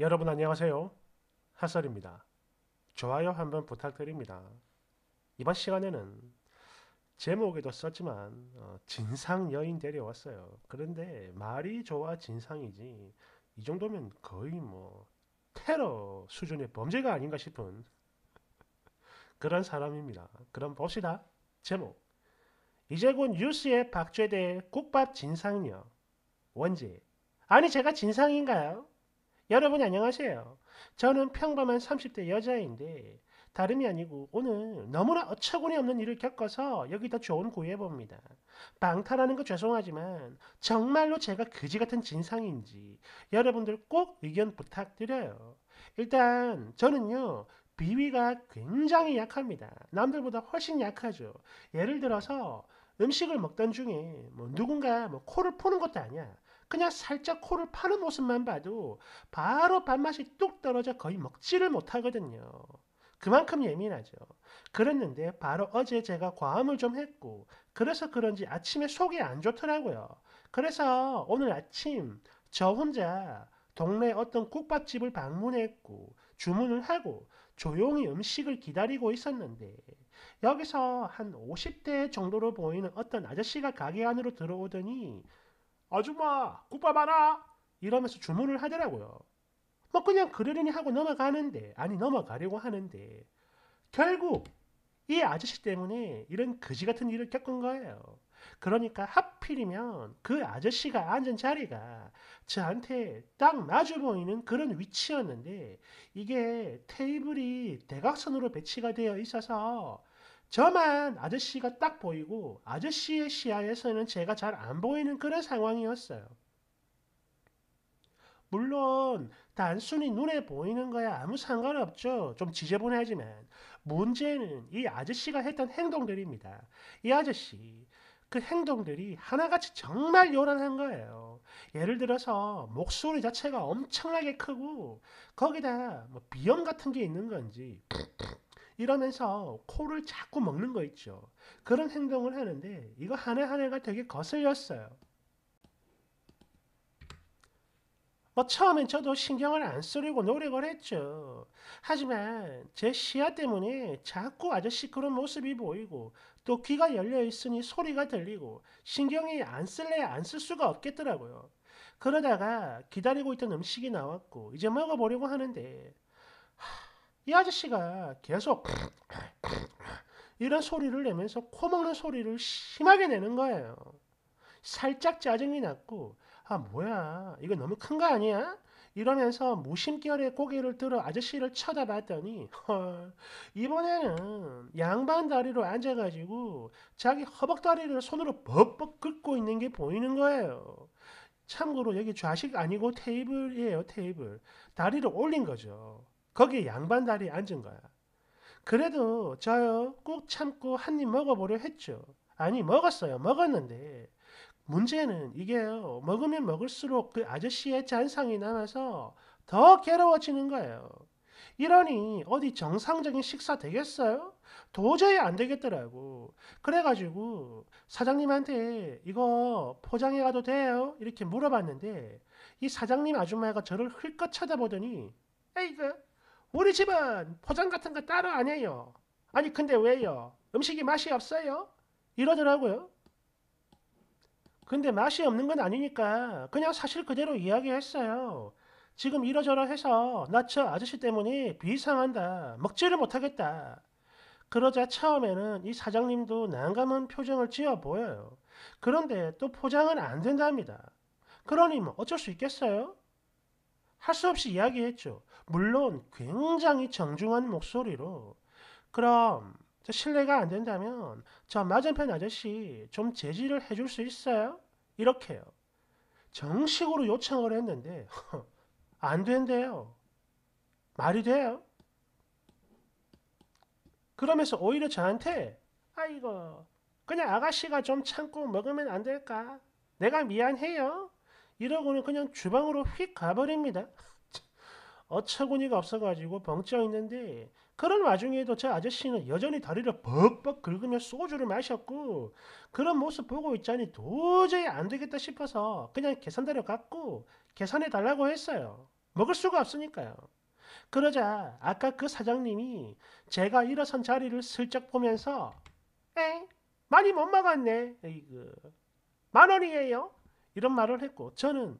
여러분 안녕하세요. 핫설입니다. 좋아요 한번 부탁드립니다. 이번 시간에는 제목에도 썼지만 어, 진상 여인 데려왔어요. 그런데 말이 좋아 진상이지 이 정도면 거의 뭐 테러 수준의 범죄가 아닌가 싶은 그런 사람입니다. 그럼 봅시다. 제목 이제 곧 뉴스에 박죄될 국밥 진상녀 원지 아니 제가 진상인가요? 여러분 안녕하세요. 저는 평범한 30대 여자인데 다름이 아니고 오늘 너무나 어처구니 없는 일을 겪어서 여기다 좋은 구해봅니다. 방탈하는 거 죄송하지만 정말로 제가 그지 같은 진상인지 여러분들 꼭 의견 부탁드려요. 일단 저는요. 비위가 굉장히 약합니다. 남들보다 훨씬 약하죠. 예를 들어서 음식을 먹던 중에 뭐 누군가 뭐 코를 푸는 것도 아니야. 그냥 살짝 코를 파는 모습만 봐도 바로 밥맛이 뚝 떨어져 거의 먹지를 못하거든요. 그만큼 예민하죠. 그랬는데 바로 어제 제가 과음을 좀 했고 그래서 그런지 아침에 속이 안 좋더라고요. 그래서 오늘 아침 저 혼자 동네 어떤 국밥집을 방문했고 주문을 하고 조용히 음식을 기다리고 있었는데 여기서 한 50대 정도로 보이는 어떤 아저씨가 가게 안으로 들어오더니 아줌마 국밥 하나 이러면서 주문을 하더라고요. 뭐 그냥 그러려니 하고 넘어가는데 아니 넘어가려고 하는데 결국 이 아저씨 때문에 이런 거지 같은 일을 겪은 거예요. 그러니까 하필이면 그 아저씨가 앉은 자리가 저한테 딱 마주 보이는 그런 위치였는데 이게 테이블이 대각선으로 배치가 되어 있어서 저만 아저씨가 딱 보이고 아저씨의 시야에서는 제가 잘 안 보이는 그런 상황이었어요. 물론 단순히 눈에 보이는 거야 아무 상관없죠. 좀 지저분하지만 문제는 이 아저씨가 했던 행동들입니다. 이 아저씨 그 행동들이 하나같이 정말 요란한 거예요. 예를 들어서 목소리 자체가 엄청나게 크고 거기다 뭐 비염 같은 게 있는 건지 이러면서 코를 자꾸 먹는 거 있죠. 그런 행동을 하는데 이거 한해한 해가 되게 거슬렸어요. 뭐 처음엔 저도 신경을 안 쓰려고 노력을 했죠. 하지만 제 시야 때문에 자꾸 아저씨 그런 모습이 보이고 또 귀가 열려 있으니 소리가 들리고 신경이 안 쓸래 안 쓸 수가 없겠더라고요. 그러다가 기다리고 있던 음식이 나왔고 이제 먹어보려고 하는데 하... 이 아저씨가 계속 이런 소리를 내면서 코먹는 소리를 심하게 내는 거예요. 살짝 짜증이 났고 아 뭐야 이거 너무 큰 거 아니야? 이러면서 무심결에 고개를 들어 아저씨를 쳐다봤더니 헐, 이번에는 양반 다리로 앉아가지고 자기 허벅다리를 손으로 벅벅 긁고 있는 게 보이는 거예요. 참고로 여기 좌식 아니고 테이블이에요. 테이블. 다리를 올린 거죠. 거기 양반 다리에 앉은 거야. 그래도 저요 꾹 참고 한 입 먹어보려 했죠. 아니 먹었어요. 먹었는데 문제는 이게요. 먹으면 먹을수록 그 아저씨의 잔상이 남아서 더 괴로워지는 거예요. 이러니 어디 정상적인 식사 되겠어요? 도저히 안 되겠더라고. 그래가지고 사장님한테 이거 포장해 가도 돼요? 이렇게 물어봤는데 이 사장님 아줌마가 저를 흘끗 쳐다보더니 에이그 우리 집은 포장 같은 거 따로 안 해요. 아니 근데 왜요? 음식이 맛이 없어요? 이러더라고요. 근데 맛이 없는 건 아니니까 그냥 사실 그대로 이야기했어요. 지금 이러저러해서 나 저 아저씨 때문에 비상한다. 먹지를 못하겠다. 그러자 처음에는 이 사장님도 난감한 표정을 지어 보여요. 그런데 또 포장은 안 된답니다. 그러니 뭐 어쩔 수 있겠어요? 할수 없이 이야기했죠. 물론 굉장히 정중한 목소리로 그럼 실례가 안 된다면 저 맞은편 아저씨 좀 제지를 해줄 수 있어요? 이렇게요. 정식으로 요청을 했는데 안 된대요. 말이 돼요? 그러면서 오히려 저한테 아이고 그냥 아가씨가 좀 참고 먹으면 안 될까? 내가 미안해요. 이러고는 그냥 주방으로 휙 가버립니다. 어처구니가 없어가지고 벙쪄 있는데 그런 와중에도 저 아저씨는 여전히 다리를 벅벅 긁으며 소주를 마셨고 그런 모습 보고 있자니 도저히 안 되겠다 싶어서 그냥 계산대로 갔고 계산해 달라고 했어요. 먹을 수가 없으니까요. 그러자 아까 그 사장님이 제가 일어선 자리를 슬쩍 보면서 에 많이 못 먹었네. 이그 만 원이에요. 이런 말을 했고 저는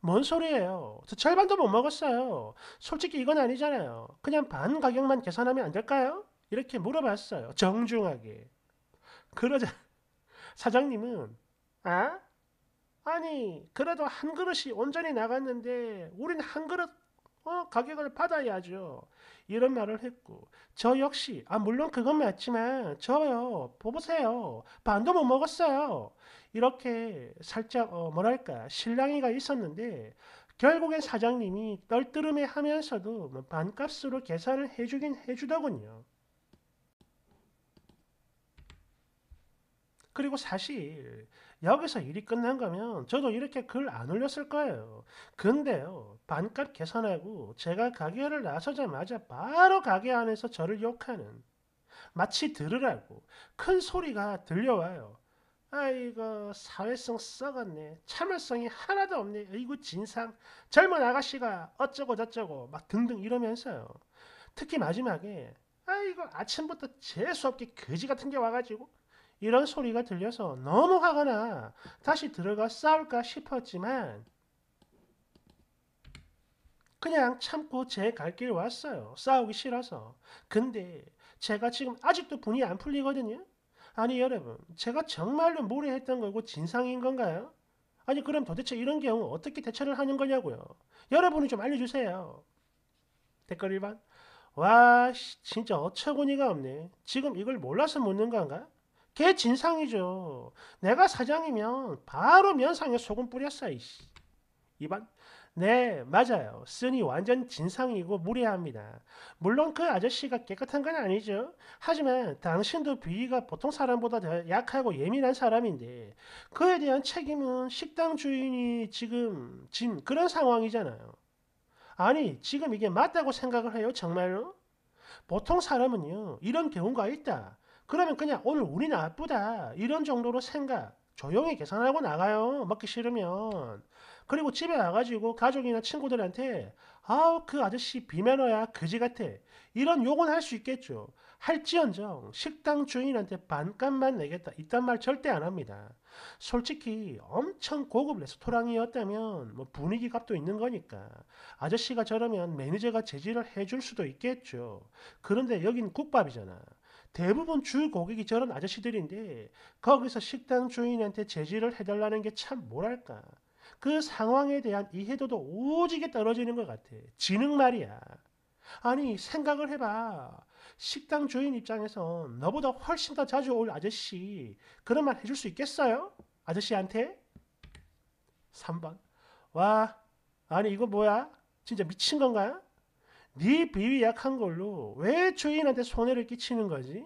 뭔 소리예요. 저 절반도 못 먹었어요. 솔직히 이건 아니잖아요. 그냥 반 가격만 계산하면 안 될까요? 이렇게 물어봤어요. 정중하게. 그러자 사장님은 아? 아니 그래도 한 그릇이 온전히 나갔는데 우린 한 그릇 어, 가격을 받아야죠. 이런 말을 했고 저 역시 아 물론 그건 맞지만 저요 보보세요 반도 못 먹었어요. 이렇게 살짝 어, 뭐랄까 실랑이가 있었는데 결국엔 사장님이 떨뜨름해 하면서도 뭐 반값으로 계산을 해주긴 해주더군요. 그리고 사실 여기서 일이 끝난 거면 저도 이렇게 글 안 올렸을 거예요. 근데요. 반값 계산하고 제가 가게를 나서자마자 바로 가게 안에서 저를 욕하는 마치 들으라고 큰 소리가 들려와요. 아이고 사회성 썩었네. 참을성이 하나도 없네. 이거 진상. 젊은 아가씨가 어쩌고 저쩌고 막 등등 이러면서요. 특히 마지막에 아이고 아침부터 재수없게 거지 같은 게 와가지고 이런 소리가 들려서 너무 화가 나 다시 들어가 싸울까 싶었지만 그냥 참고 제 갈 길 왔어요. 싸우기 싫어서. 근데 제가 지금 아직도 분이 안 풀리거든요. 아니 여러분 제가 정말로 무례했던 거고 진상인 건가요? 아니 그럼 도대체 이런 경우 어떻게 대처를 하는 거냐고요. 여러분이 좀 알려주세요. 댓글 1번 와 진짜 어처구니가 없네. 지금 이걸 몰라서 묻는 건가? 요 그게 진상이죠. 내가 사장이면 바로 면상에 소금 뿌렸어. 이씨. 이반 네, 맞아요. 쓰니 완전 진상이고 무례합니다. 물론 그 아저씨가 깨끗한 건 아니죠. 하지만 당신도 비위가 보통 사람보다 더 약하고 예민한 사람인데 그에 대한 책임은 식당 주인이 지금 진 그런 상황이잖아요. 아니, 지금 이게 맞다고 생각을 해요, 정말로? 보통 사람은요, 이런 경우가 있다. 그러면 그냥 오늘 운이 나쁘다 이런 정도로 생각 조용히 계산하고 나가요 먹기 싫으면 그리고 집에 와가지고 가족이나 친구들한테 아우 그 아저씨 비매너야 그지 같아 이런 욕은 할 수 있겠죠 할지언정 식당 주인한테 반값만 내겠다 이딴 말 절대 안 합니다 솔직히 엄청 고급 레스토랑이었다면 뭐 분위기 값도 있는 거니까 아저씨가 저러면 매니저가 제지를 해줄 수도 있겠죠 그런데 여긴 국밥이잖아 대부분 주 고객이 저런 아저씨들인데 거기서 식당 주인한테 제지를 해달라는 게 참 뭐랄까. 그 상황에 대한 이해도도 오지게 떨어지는 것 같아. 지능 말이야. 아니 생각을 해봐. 식당 주인 입장에선 너보다 훨씬 더 자주 올 아저씨 그런 말 해줄 수 있겠어요? 아저씨한테? 3번. 와 아니 이거 뭐야? 진짜 미친 건가? 요네 비위 약한 걸로 왜 주인한테 손해를 끼치는 거지?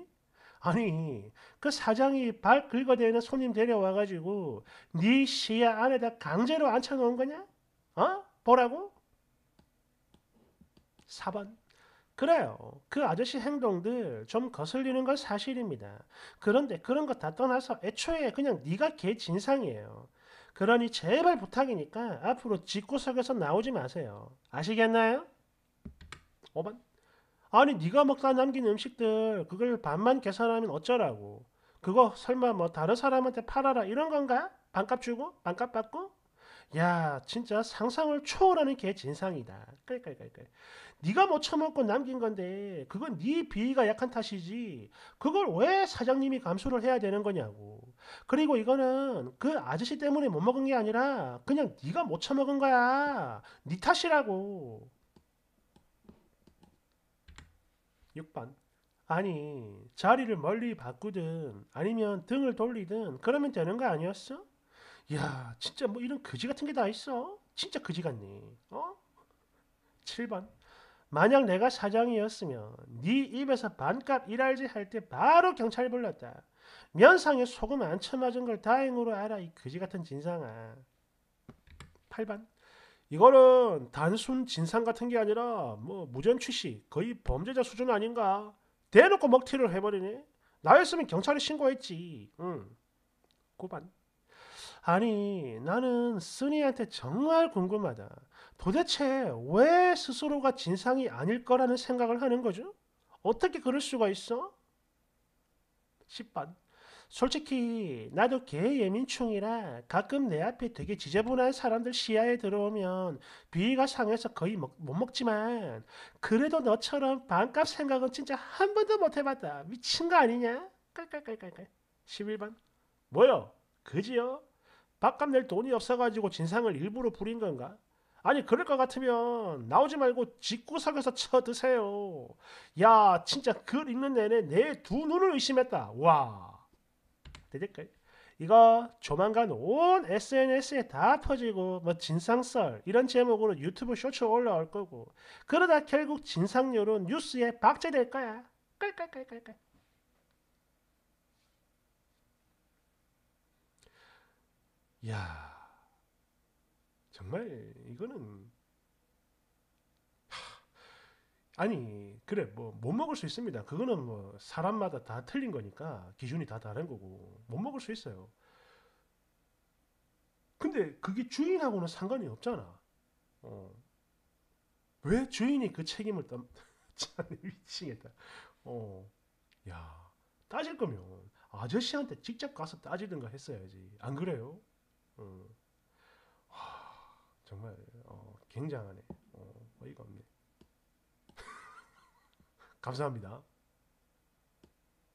아니 그 사장이 발 긁어대는 손님 데려와가지고 네 시야 안에다 강제로 앉혀놓은 거냐? 어? 보라고? 4번 그래요. 그 아저씨 행동들 좀 거슬리는 건 사실입니다. 그런데 그런 거 다 떠나서 애초에 그냥 네가 개 진상이에요. 그러니 제발 부탁이니까 앞으로 집구석에서 나오지 마세요. 아시겠나요? 5만 아니 네가 먹다 남긴 음식들 그걸 반만 계산하면 어쩌라고 그거 설마 뭐 다른 사람한테 팔아라 이런 건가? 반값 주고 반값 받고 야 진짜 상상을 초월하는 개 진상이다 그래 그래 네가 못 뭐 처먹고 남긴 건데 그건 네 비위가 약한 탓이지 그걸 왜 사장님이 감수를 해야 되는 거냐고 그리고 이거는 그 아저씨 때문에 못 먹은 게 아니라 그냥 네가 못 처먹은 거야 네 탓이라고 6번. 아니, 자리를 멀리 바꾸든 아니면 등을 돌리든 그러면 되는 거 아니었어? 야, 진짜 뭐 이런 거지 같은 게 다 있어? 진짜 거지 같니? 어? 7번. 만약 내가 사장이었으면 네 입에서 반값 일할지 할 때 바로 경찰 불렀다. 면상에 소금 안 쳐맞은 걸 다행으로 알아 이 거지 같은 진상아. 8번. 이거는 단순 진상 같은 게 아니라 뭐 무전 취시 거의 범죄자 수준 아닌가 대놓고 먹튀를 해버리네 나였으면 경찰에 신고했지 응 고반 아니 나는 쓰니한테 정말 궁금하다 도대체 왜 스스로가 진상이 아닐 거라는 생각을 하는 거죠 어떻게 그럴 수가 있어 10반 솔직히 나도 개예민충이라 가끔 내 앞에 되게 지저분한 사람들 시야에 들어오면 비위가 상해서 거의 먹, 못 먹지만 그래도 너처럼 반값 생각은 진짜 한 번도 못 해봤다. 미친 거 아니냐? 깔깔깔깔깔. 11번 뭐요? 그지요? 밥값 낼 돈이 없어가지고 진상을 일부러 부린 건가? 아니 그럴 것 같으면 나오지 말고 집구석에서 쳐드세요. 야 진짜 글 읽는 내내 내 두 눈을 의심했다. 와. 되질걸? 이거 조만간 온 SNS에 다 퍼지고 뭐 진상썰 이런 제목으로 유튜브 쇼츠 올라올 거고 그러다 결국 진상률은 뉴스에 박제될 거야. 깔깔깔깔깔. 야 정말 이거는 아니 그래 뭐 못 먹을 수 있습니다. 그거는 뭐 사람마다 다 틀린 거니까 기준이 다 다른 거고 못 먹을 수 있어요. 근데 그게 주인하고는 상관이 없잖아. 어. 왜 주인이 그 책임을 담? 참 미치겠다. 어, 야 따질 거면 아저씨한테 직접 가서 따지든가 했어야지. 안 그래요? 어. 하, 정말 어, 굉장하네. 어, 어이가 없네. 감사합니다.